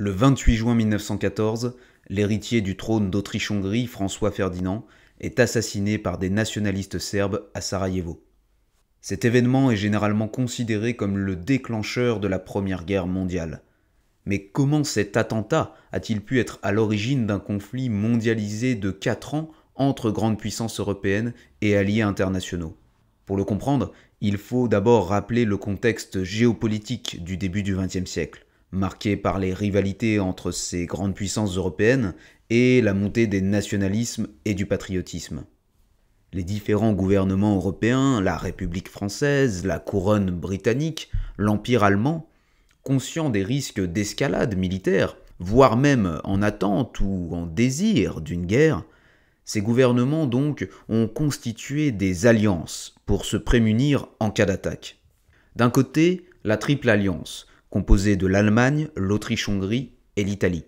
Le 28 juin 1914, l'héritier du trône d'Autriche-Hongrie, François Ferdinand, est assassiné par des nationalistes serbes à Sarajevo. Cet événement est généralement considéré comme le déclencheur de la Première Guerre mondiale. Mais comment cet attentat a-t-il pu être à l'origine d'un conflit mondialisé de 4 ans entre grandes puissances européennes et alliés internationaux Pour le comprendre, il faut d'abord rappeler le contexte géopolitique du début du XXe siècle marquée par les rivalités entre ces grandes puissances européennes et la montée des nationalismes et du patriotisme. Les différents gouvernements européens, la République française, la couronne britannique, l'Empire allemand, conscients des risques d'escalade militaire, voire même en attente ou en désir d'une guerre, ces gouvernements donc ont constitué des alliances pour se prémunir en cas d'attaque. D'un côté, la Triple Alliance, composée de l'Allemagne, l'Autriche-Hongrie et l'Italie.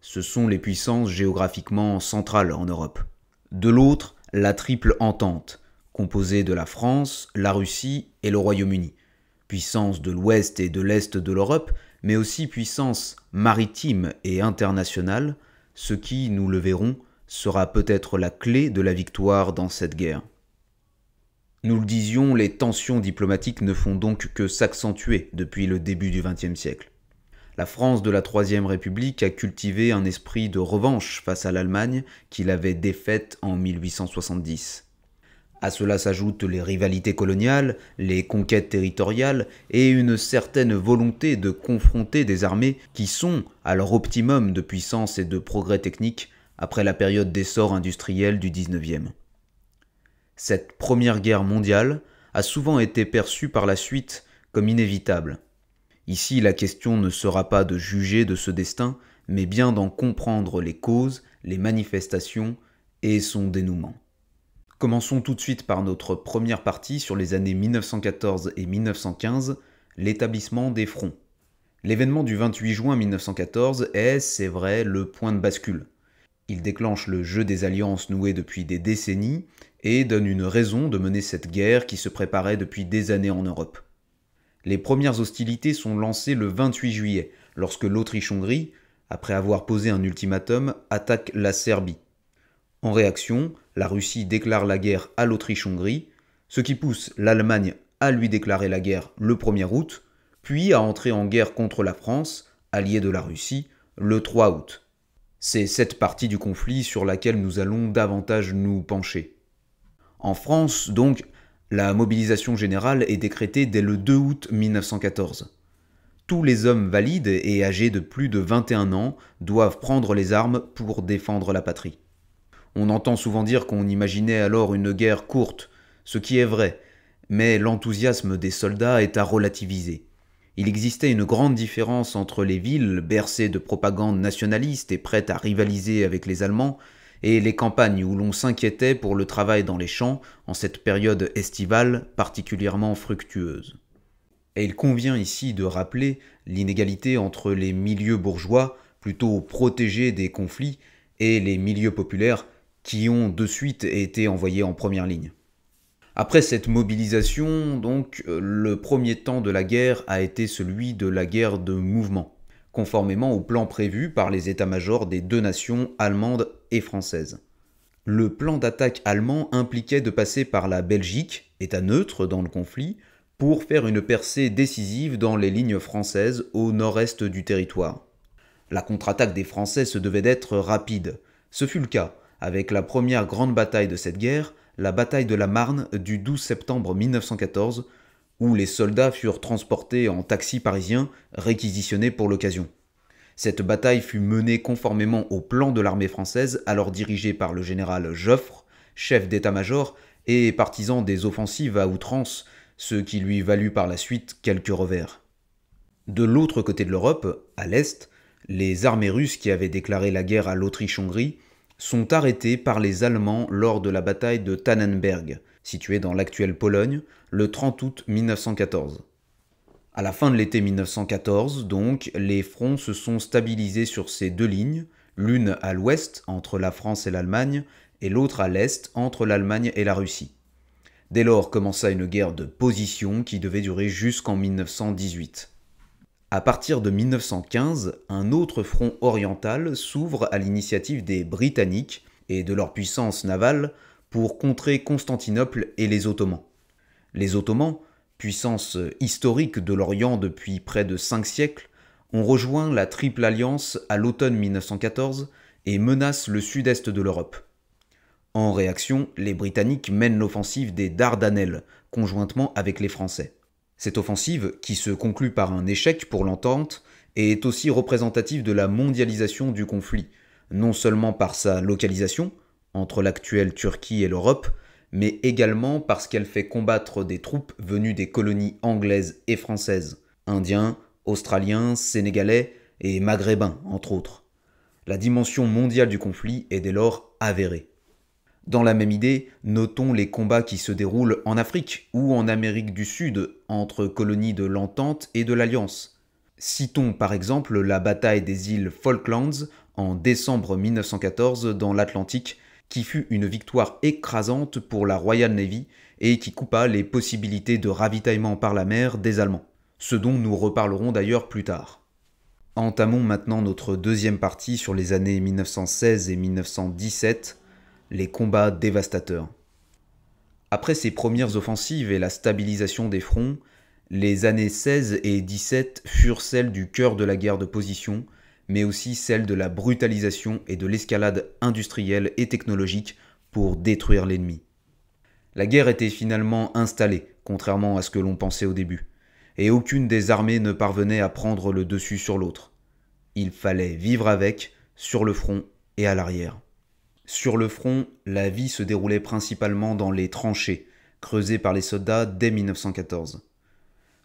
Ce sont les puissances géographiquement centrales en Europe. De l'autre, la Triple Entente, composée de la France, la Russie et le Royaume-Uni, Puissance de l'ouest et de l'est de l'Europe, mais aussi puissance maritime et internationale, ce qui, nous le verrons, sera peut-être la clé de la victoire dans cette guerre. Nous le disions, les tensions diplomatiques ne font donc que s'accentuer depuis le début du XXe siècle. La France de la Troisième République a cultivé un esprit de revanche face à l'Allemagne qu'il avait défaite en 1870. À cela s'ajoutent les rivalités coloniales, les conquêtes territoriales et une certaine volonté de confronter des armées qui sont à leur optimum de puissance et de progrès technique après la période d'essor industriel du XIXe cette Première Guerre mondiale a souvent été perçue par la suite comme inévitable. Ici, la question ne sera pas de juger de ce destin, mais bien d'en comprendre les causes, les manifestations et son dénouement. Commençons tout de suite par notre première partie sur les années 1914 et 1915, l'établissement des fronts. L'événement du 28 juin 1914 est, c'est vrai, le point de bascule. Il déclenche le jeu des alliances nouées depuis des décennies et donne une raison de mener cette guerre qui se préparait depuis des années en Europe. Les premières hostilités sont lancées le 28 juillet, lorsque l'Autriche-Hongrie, après avoir posé un ultimatum, attaque la Serbie. En réaction, la Russie déclare la guerre à l'Autriche-Hongrie, ce qui pousse l'Allemagne à lui déclarer la guerre le 1er août, puis à entrer en guerre contre la France, alliée de la Russie, le 3 août. C'est cette partie du conflit sur laquelle nous allons davantage nous pencher. En France, donc, la mobilisation générale est décrétée dès le 2 août 1914. Tous les hommes valides et âgés de plus de 21 ans doivent prendre les armes pour défendre la patrie. On entend souvent dire qu'on imaginait alors une guerre courte, ce qui est vrai, mais l'enthousiasme des soldats est à relativiser. Il existait une grande différence entre les villes bercées de propagande nationaliste et prêtes à rivaliser avec les Allemands, et les campagnes où l'on s'inquiétait pour le travail dans les champs en cette période estivale particulièrement fructueuse. Et il convient ici de rappeler l'inégalité entre les milieux bourgeois, plutôt protégés des conflits, et les milieux populaires, qui ont de suite été envoyés en première ligne. Après cette mobilisation, donc, le premier temps de la guerre a été celui de la guerre de mouvement, conformément au plan prévu par les états-majors des deux nations allemandes et française. Le plan d'attaque allemand impliquait de passer par la Belgique, état neutre dans le conflit, pour faire une percée décisive dans les lignes françaises au nord-est du territoire. La contre-attaque des Français se devait d'être rapide. Ce fut le cas, avec la première grande bataille de cette guerre, la bataille de la Marne du 12 septembre 1914, où les soldats furent transportés en taxi parisien réquisitionnés pour l'occasion. Cette bataille fut menée conformément au plan de l'armée française, alors dirigée par le général Joffre, chef d'état-major et partisan des offensives à outrance, ce qui lui valut par la suite quelques revers. De l'autre côté de l'Europe, à l'Est, les armées russes qui avaient déclaré la guerre à l'Autriche-Hongrie sont arrêtées par les Allemands lors de la bataille de Tannenberg, située dans l'actuelle Pologne, le 30 août 1914. À la fin de l'été 1914, donc, les fronts se sont stabilisés sur ces deux lignes, l'une à l'ouest entre la France et l'Allemagne, et l'autre à l'est entre l'Allemagne et la Russie. Dès lors commença une guerre de position qui devait durer jusqu'en 1918. À partir de 1915, un autre front oriental s'ouvre à l'initiative des Britanniques et de leur puissance navale pour contrer Constantinople et les Ottomans. Les Ottomans, puissance euh, historique de l'Orient depuis près de cinq siècles, ont rejoint la Triple Alliance à l'automne 1914 et menacent le sud-est de l'Europe. En réaction, les Britanniques mènent l'offensive des Dardanelles, conjointement avec les Français. Cette offensive, qui se conclut par un échec pour l'entente, est aussi représentative de la mondialisation du conflit, non seulement par sa localisation, entre l'actuelle Turquie et l'Europe, mais également parce qu'elle fait combattre des troupes venues des colonies anglaises et françaises, indiens, australiens, sénégalais et maghrébins, entre autres. La dimension mondiale du conflit est dès lors avérée. Dans la même idée, notons les combats qui se déroulent en Afrique ou en Amérique du Sud entre colonies de l'Entente et de l'Alliance. Citons par exemple la bataille des îles Falklands en décembre 1914 dans l'Atlantique qui fut une victoire écrasante pour la Royal Navy et qui coupa les possibilités de ravitaillement par la mer des Allemands, ce dont nous reparlerons d'ailleurs plus tard. Entamons maintenant notre deuxième partie sur les années 1916 et 1917, les combats dévastateurs. Après ces premières offensives et la stabilisation des fronts, les années 16 et 17 furent celles du cœur de la guerre de position, mais aussi celle de la brutalisation et de l'escalade industrielle et technologique pour détruire l'ennemi. La guerre était finalement installée, contrairement à ce que l'on pensait au début, et aucune des armées ne parvenait à prendre le dessus sur l'autre. Il fallait vivre avec, sur le front et à l'arrière. Sur le front, la vie se déroulait principalement dans les tranchées, creusées par les soldats dès 1914.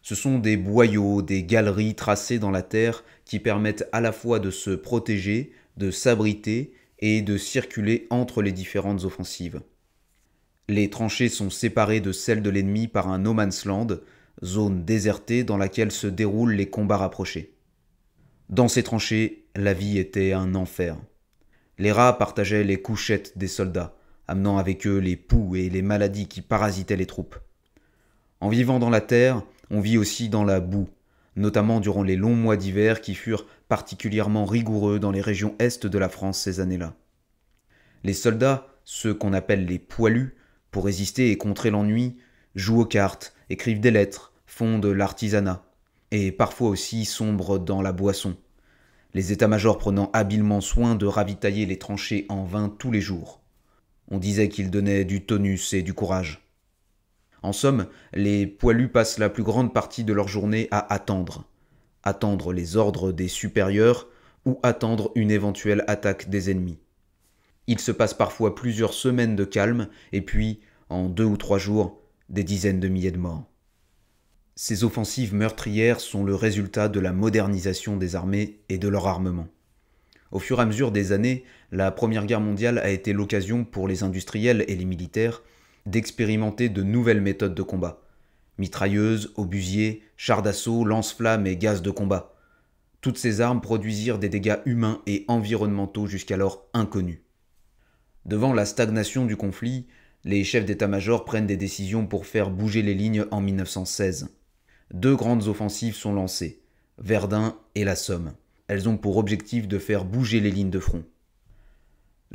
Ce sont des boyaux, des galeries tracées dans la terre qui permettent à la fois de se protéger, de s'abriter et de circuler entre les différentes offensives. Les tranchées sont séparées de celles de l'ennemi par un no man's land, zone désertée dans laquelle se déroulent les combats rapprochés. Dans ces tranchées, la vie était un enfer. Les rats partageaient les couchettes des soldats, amenant avec eux les poux et les maladies qui parasitaient les troupes. En vivant dans la terre, on vit aussi dans la boue, notamment durant les longs mois d'hiver qui furent particulièrement rigoureux dans les régions est de la France ces années-là. Les soldats, ceux qu'on appelle les poilus, pour résister et contrer l'ennui, jouent aux cartes, écrivent des lettres, font de l'artisanat, et parfois aussi sombrent dans la boisson, les états-majors prenant habilement soin de ravitailler les tranchées en vin tous les jours. On disait qu'ils donnaient du tonus et du courage. En somme, les poilus passent la plus grande partie de leur journée à attendre. Attendre les ordres des supérieurs ou attendre une éventuelle attaque des ennemis. Il se passe parfois plusieurs semaines de calme et puis, en deux ou trois jours, des dizaines de milliers de morts. Ces offensives meurtrières sont le résultat de la modernisation des armées et de leur armement. Au fur et à mesure des années, la Première Guerre mondiale a été l'occasion pour les industriels et les militaires d'expérimenter de nouvelles méthodes de combat. Mitrailleuses, obusiers, chars d'assaut, lance-flammes et gaz de combat. Toutes ces armes produisirent des dégâts humains et environnementaux jusqu'alors inconnus. Devant la stagnation du conflit, les chefs d'état-major prennent des décisions pour faire bouger les lignes en 1916. Deux grandes offensives sont lancées, Verdun et la Somme. Elles ont pour objectif de faire bouger les lignes de front.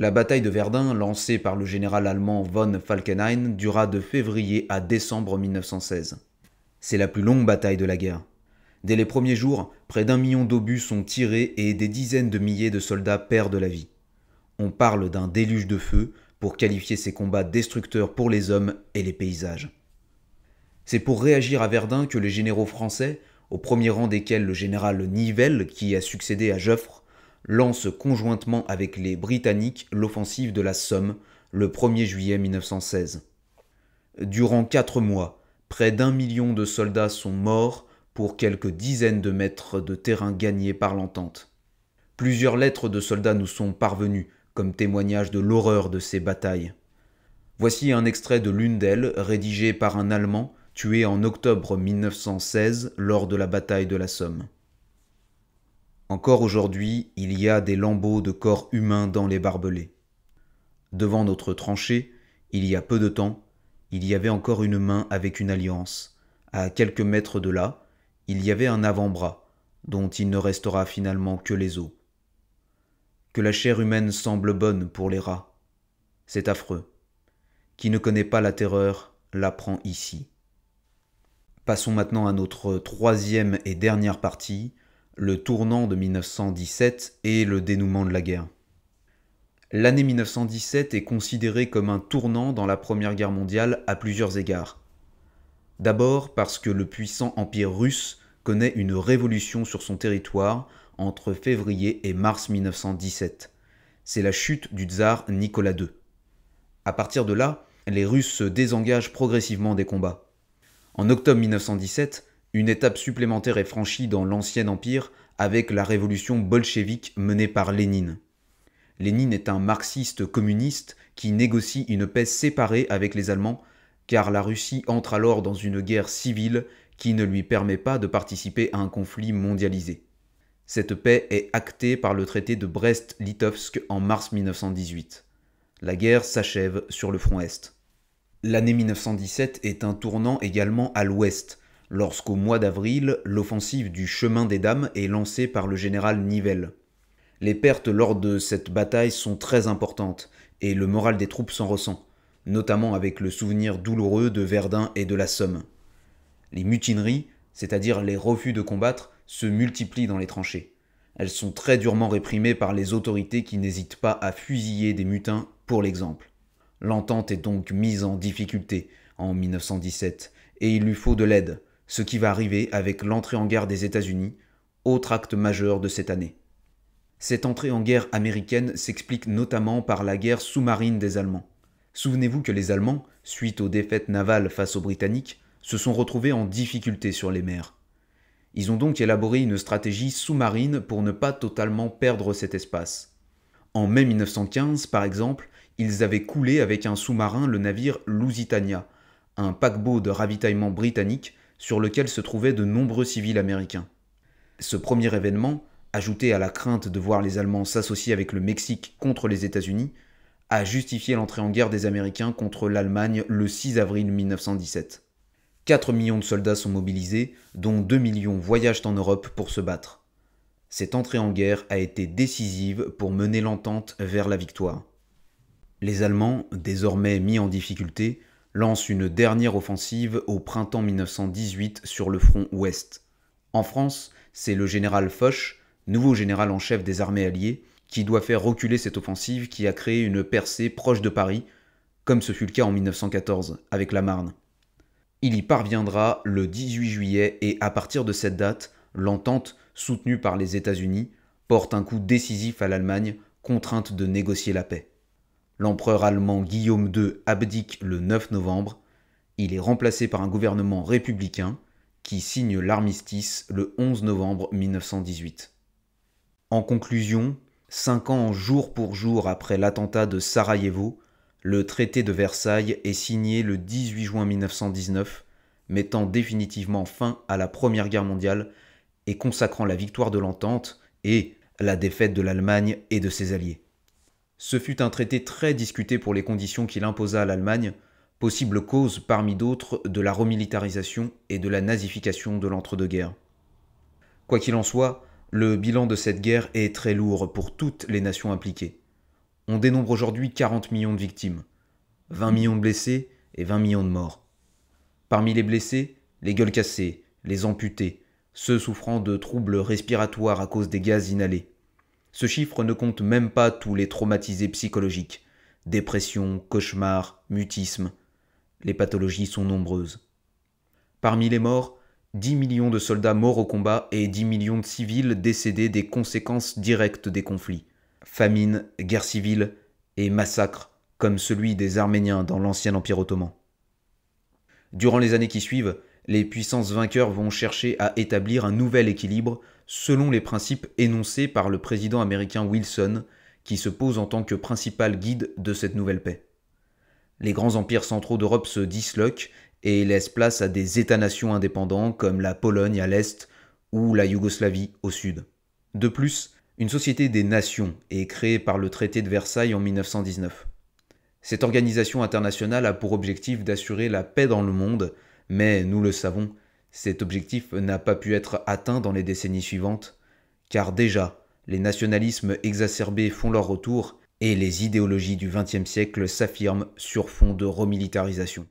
La bataille de Verdun, lancée par le général allemand von Falkenhayn, dura de février à décembre 1916. C'est la plus longue bataille de la guerre. Dès les premiers jours, près d'un million d'obus sont tirés et des dizaines de milliers de soldats perdent la vie. On parle d'un déluge de feu pour qualifier ces combats destructeurs pour les hommes et les paysages. C'est pour réagir à Verdun que les généraux français, au premier rang desquels le général Nivelle qui a succédé à Joffre, lance conjointement avec les Britanniques l'offensive de la Somme le 1er juillet 1916. Durant quatre mois, près d'un million de soldats sont morts pour quelques dizaines de mètres de terrain gagnés par l'entente. Plusieurs lettres de soldats nous sont parvenues comme témoignage de l'horreur de ces batailles. Voici un extrait de l'une d'elles, rédigée par un Allemand tué en octobre 1916 lors de la bataille de la Somme. Encore aujourd'hui, il y a des lambeaux de corps humains dans les barbelés. Devant notre tranchée, il y a peu de temps, il y avait encore une main avec une alliance. À quelques mètres de là, il y avait un avant-bras, dont il ne restera finalement que les os. Que la chair humaine semble bonne pour les rats. C'est affreux. Qui ne connaît pas la terreur, l'apprend ici. Passons maintenant à notre troisième et dernière partie, le tournant de 1917 et le dénouement de la guerre. L'année 1917 est considérée comme un tournant dans la Première Guerre mondiale à plusieurs égards. D'abord parce que le puissant empire russe connaît une révolution sur son territoire entre février et mars 1917. C'est la chute du tsar Nicolas II. À partir de là, les Russes se désengagent progressivement des combats. En octobre 1917, une étape supplémentaire est franchie dans l'ancien empire avec la révolution bolchevique menée par Lénine. Lénine est un marxiste communiste qui négocie une paix séparée avec les Allemands, car la Russie entre alors dans une guerre civile qui ne lui permet pas de participer à un conflit mondialisé. Cette paix est actée par le traité de Brest-Litovsk en mars 1918. La guerre s'achève sur le front Est. L'année 1917 est un tournant également à l'Ouest, lorsqu'au mois d'avril, l'offensive du chemin des dames est lancée par le général Nivelle. Les pertes lors de cette bataille sont très importantes, et le moral des troupes s'en ressent, notamment avec le souvenir douloureux de Verdun et de la Somme. Les mutineries, c'est-à-dire les refus de combattre, se multiplient dans les tranchées. Elles sont très durement réprimées par les autorités qui n'hésitent pas à fusiller des mutins pour l'exemple. L'entente est donc mise en difficulté en 1917, et il lui faut de l'aide, ce qui va arriver avec l'entrée en guerre des États-Unis, autre acte majeur de cette année. Cette entrée en guerre américaine s'explique notamment par la guerre sous-marine des Allemands. Souvenez-vous que les Allemands, suite aux défaites navales face aux Britanniques, se sont retrouvés en difficulté sur les mers. Ils ont donc élaboré une stratégie sous-marine pour ne pas totalement perdre cet espace. En mai 1915, par exemple, ils avaient coulé avec un sous-marin le navire Lusitania, un paquebot de ravitaillement britannique sur lequel se trouvaient de nombreux civils américains. Ce premier événement, ajouté à la crainte de voir les Allemands s'associer avec le Mexique contre les États-Unis, a justifié l'entrée en guerre des Américains contre l'Allemagne le 6 avril 1917. 4 millions de soldats sont mobilisés, dont 2 millions voyagent en Europe pour se battre. Cette entrée en guerre a été décisive pour mener l'entente vers la victoire. Les Allemands, désormais mis en difficulté, lance une dernière offensive au printemps 1918 sur le front ouest. En France, c'est le général Foch, nouveau général en chef des armées alliées, qui doit faire reculer cette offensive qui a créé une percée proche de Paris, comme ce fut le cas en 1914 avec la Marne. Il y parviendra le 18 juillet et à partir de cette date, l'entente, soutenue par les États-Unis, porte un coup décisif à l'Allemagne, contrainte de négocier la paix. L'empereur allemand Guillaume II abdique le 9 novembre. Il est remplacé par un gouvernement républicain qui signe l'armistice le 11 novembre 1918. En conclusion, cinq ans jour pour jour après l'attentat de Sarajevo, le traité de Versailles est signé le 18 juin 1919, mettant définitivement fin à la Première Guerre mondiale et consacrant la victoire de l'entente et la défaite de l'Allemagne et de ses alliés. Ce fut un traité très discuté pour les conditions qu'il imposa à l'Allemagne, possible cause parmi d'autres de la remilitarisation et de la nazification de l'entre-deux-guerres. Quoi qu'il en soit, le bilan de cette guerre est très lourd pour toutes les nations impliquées. On dénombre aujourd'hui 40 millions de victimes, 20 millions de blessés et 20 millions de morts. Parmi les blessés, les gueules cassées, les amputés, ceux souffrant de troubles respiratoires à cause des gaz inhalés, ce chiffre ne compte même pas tous les traumatisés psychologiques, dépression, cauchemars, mutisme. Les pathologies sont nombreuses. Parmi les morts, 10 millions de soldats morts au combat et 10 millions de civils décédés des conséquences directes des conflits. Famine, guerre civile et massacres comme celui des Arméniens dans l'ancien Empire ottoman. Durant les années qui suivent, les puissances vainqueurs vont chercher à établir un nouvel équilibre selon les principes énoncés par le président américain Wilson, qui se pose en tant que principal guide de cette nouvelle paix. Les grands empires centraux d'Europe se disloquent et laissent place à des États-nations indépendants comme la Pologne à l'Est ou la Yougoslavie au Sud. De plus, une société des nations est créée par le traité de Versailles en 1919. Cette organisation internationale a pour objectif d'assurer la paix dans le monde, mais nous le savons, cet objectif n'a pas pu être atteint dans les décennies suivantes, car déjà, les nationalismes exacerbés font leur retour et les idéologies du XXe siècle s'affirment sur fond de remilitarisation.